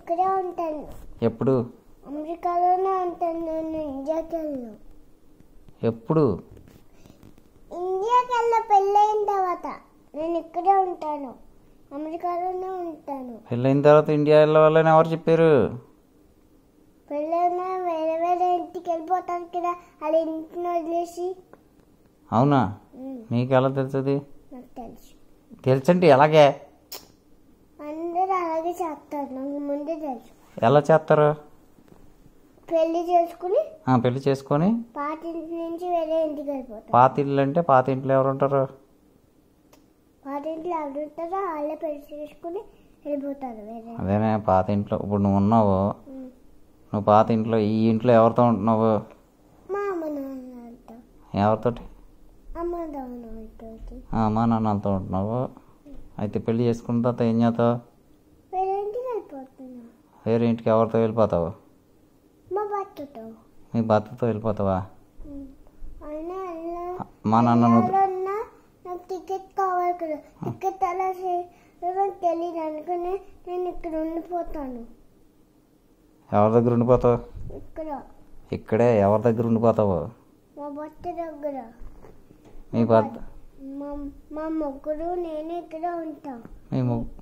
ఇక్కడే ఉంటాను ఎప్పుడు అమెరికాలోనే ఉంటాను నేను ఇండియాకి వెళ్ళను ఎప్పుడు ఇండియాకి వెళ్ళ పెళ్ళైన తర్వాత నేను ఇక్కడే ఉంటాను అమెరికాలోనే ఉంటాను పెళ్ళైన తర్వాత ఇండియా వెళ్ళవాలని ఎవరు చెప్పారు పెళ్ళైన వేరే వేరే ఇంటికి వెళ్ళిపోతాను కదా అది ఇంటిని వదిలేసి అవునా మీకు ఎలా తెలుస్తుంది తెలుసండి తెలుసు ఎలాగే పెళ్లి చేస్తారు ముందే తెలుసు ఎలా చేస్తారు పెళ్లి చేసుకుని ఆ పెళ్లి చేసుకుని పాత ఇంటి నుంచి వేరే ఇంటికి వెళ్ళిపోతారు పాత ఇల్లు అంటే పాత ఇంట్లో ఎవరు ఉంటారు పాత ఇంట్లో ఎవరు ఉంటారో వాళ్ళే పెళ్లి చేసుకుని వెళ్ళిపోతారు వేరే అదేనే పాత ఇంట్లో ఇప్పుడు నువ్వు ఉన్నావు నువ్వు పాత ఇంట్లో ఈ ఇంట్లో ఎవరితో ఉంటున్నావు మా ఎవరితోటి అమ్మ నాన్నతో ఉంటున్నావు అయితే పెళ్లి చేసుకున్న తర్వాత ఏం చేస్తావు వేరే ఇంటికి ఎవరితో వెళ్ళిపోతావు మీ భర్తతో వెళ్ళిపోతావా మా నాన్న తెలియదు అనుకుని నేను ఇక్కడ ఉండిపోతాను ఎవరి దగ్గర ఉండిపోతావు ఇక్కడే ఎవరి దగ్గర ఉండిపోతావు మా భర్త దగ్గర మీ భర్త మా ముగ్గురు నేనే ఇక్కడ ఉంటాం మీ ముగ్గురు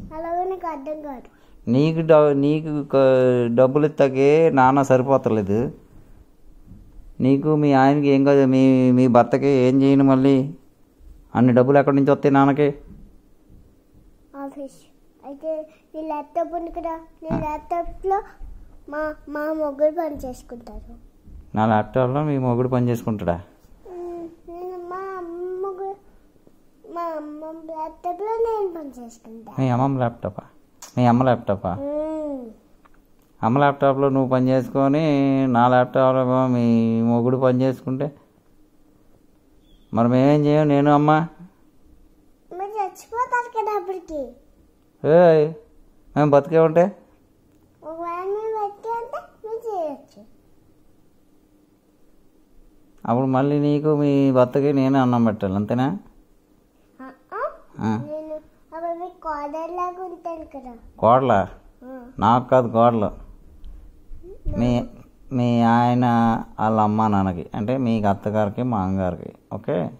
నీకు నాకు అర్థం కాదు నీకు నీకు డబ్బులు ఇస్తాకే నాన్న సరిపోతలేదు నీకు మీ ఆయనకి ఏం కాదు మీ మీ భర్తకి ఏం చేయను మళ్ళీ అన్ని డబ్బులు ఎక్కడి నుంచి వస్తాయి నాన్నకి ఆఫీస్ అయితే నీ ల్యాప్టాప్ ఉంది కదా నీ ల్యాప్టాప్లో మా మా మొగ్గుడు పని చేసుకుంటారు నా ల్యాప్టాప్లో మీ మొగ్గుడు పని చేసుకుంటాడా మీ అమ్మమ్మ ల్యాప్టాపా మీ అమ్మ ల్యాప్టాపా అమ్మ ల్యాప్టాప్లో నువ్వు పని చేసుకొని నా ల్యాప్టాప్లో మీ మొగుడు పని చేసుకుంటే మరి మేమేం చేయం నేను అమ్మ చచ్చిపోతారు కదా అప్పటికి మేము బతికే ఉంటే అప్పుడు మళ్ళీ నీకు మీ భర్తకి నేను అన్నం పెట్టాలి అంతేనా కోడల నాకు కాదు కోడలు మీ మీ ఆయన వాళ్ళ అమ్మ నాన్నకి అంటే మీకు అత్తగారికి మా అమ్మగారికి ఓకే